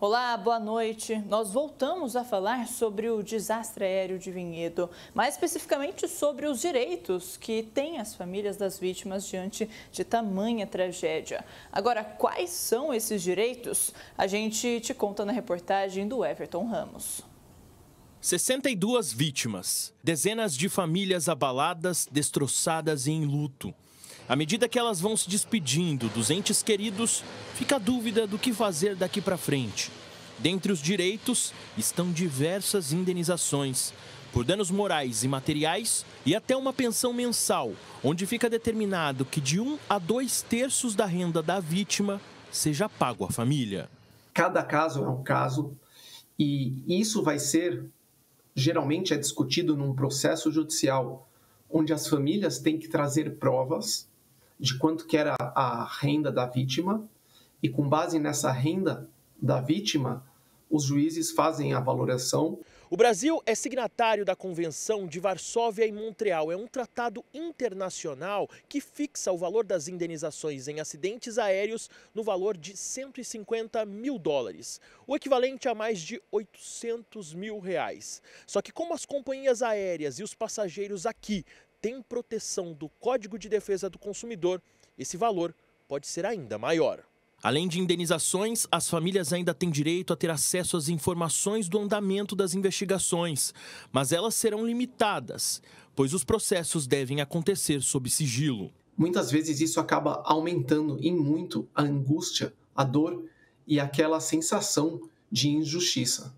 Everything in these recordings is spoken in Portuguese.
Olá, boa noite. Nós voltamos a falar sobre o desastre aéreo de Vinhedo, mais especificamente sobre os direitos que têm as famílias das vítimas diante de tamanha tragédia. Agora, quais são esses direitos? A gente te conta na reportagem do Everton Ramos. 62 vítimas, dezenas de famílias abaladas, destroçadas e em luto. À medida que elas vão se despedindo dos entes queridos, fica a dúvida do que fazer daqui para frente. Dentre os direitos estão diversas indenizações por danos morais e materiais e até uma pensão mensal, onde fica determinado que de um a dois terços da renda da vítima seja pago à família. Cada caso é um caso e isso vai ser geralmente é discutido num processo judicial, onde as famílias têm que trazer provas de quanto que era a renda da vítima e com base nessa renda da vítima, os juízes fazem a valoração. O Brasil é signatário da Convenção de Varsóvia e Montreal. É um tratado internacional que fixa o valor das indenizações em acidentes aéreos no valor de 150 mil dólares, o equivalente a mais de 800 mil reais. Só que como as companhias aéreas e os passageiros aqui tem proteção do Código de Defesa do Consumidor, esse valor pode ser ainda maior. Além de indenizações, as famílias ainda têm direito a ter acesso às informações do andamento das investigações, mas elas serão limitadas, pois os processos devem acontecer sob sigilo. Muitas vezes isso acaba aumentando em muito a angústia, a dor e aquela sensação de injustiça.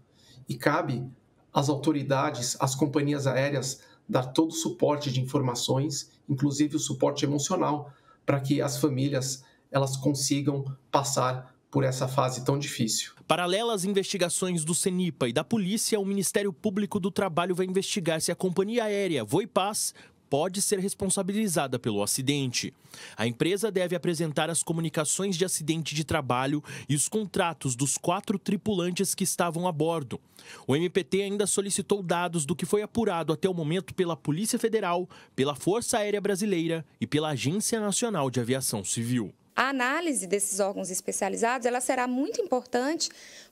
E cabe às autoridades, às companhias aéreas, dar todo o suporte de informações, inclusive o suporte emocional, para que as famílias elas consigam passar por essa fase tão difícil. Paralelas investigações do CENIPA e da polícia, o Ministério Público do Trabalho vai investigar se a companhia aérea Voipaz pode ser responsabilizada pelo acidente. A empresa deve apresentar as comunicações de acidente de trabalho e os contratos dos quatro tripulantes que estavam a bordo. O MPT ainda solicitou dados do que foi apurado até o momento pela Polícia Federal, pela Força Aérea Brasileira e pela Agência Nacional de Aviação Civil a análise desses órgãos especializados ela será muito importante,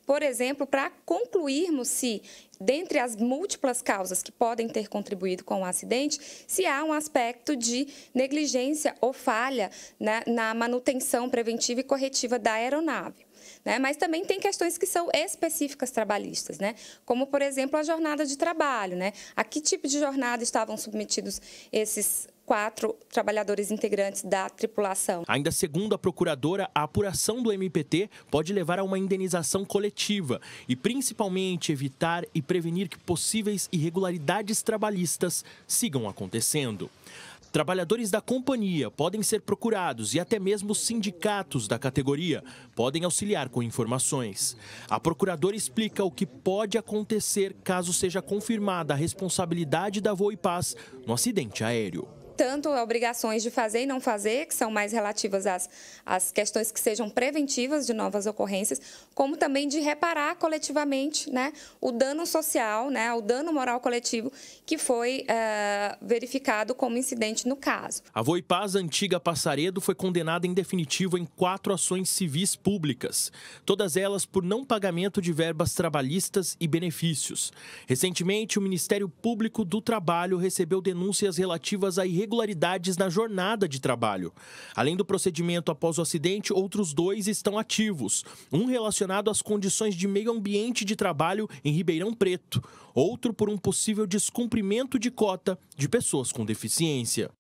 por exemplo, para concluirmos se, dentre as múltiplas causas que podem ter contribuído com o acidente, se há um aspecto de negligência ou falha na, né, na manutenção preventiva e corretiva da aeronave. Né? Mas também tem questões que são específicas trabalhistas, né? como, por exemplo, a jornada de trabalho. Né? A que tipo de jornada estavam submetidos esses quatro trabalhadores integrantes da tripulação. Ainda segundo a procuradora, a apuração do MPT pode levar a uma indenização coletiva e principalmente evitar e prevenir que possíveis irregularidades trabalhistas sigam acontecendo. Trabalhadores da companhia podem ser procurados e até mesmo sindicatos da categoria podem auxiliar com informações. A procuradora explica o que pode acontecer caso seja confirmada a responsabilidade da Voipaz no acidente aéreo tanto obrigações de fazer e não fazer, que são mais relativas às, às questões que sejam preventivas de novas ocorrências, como também de reparar coletivamente né, o dano social, né, o dano moral coletivo que foi eh, verificado como incidente no caso. A Voipaz Antiga Passaredo foi condenada em definitivo em quatro ações civis públicas, todas elas por não pagamento de verbas trabalhistas e benefícios. Recentemente, o Ministério Público do Trabalho recebeu denúncias relativas a irregularidades irregularidades na jornada de trabalho. Além do procedimento após o acidente, outros dois estão ativos: um relacionado às condições de meio ambiente de trabalho em Ribeirão Preto, outro por um possível descumprimento de cota de pessoas com deficiência.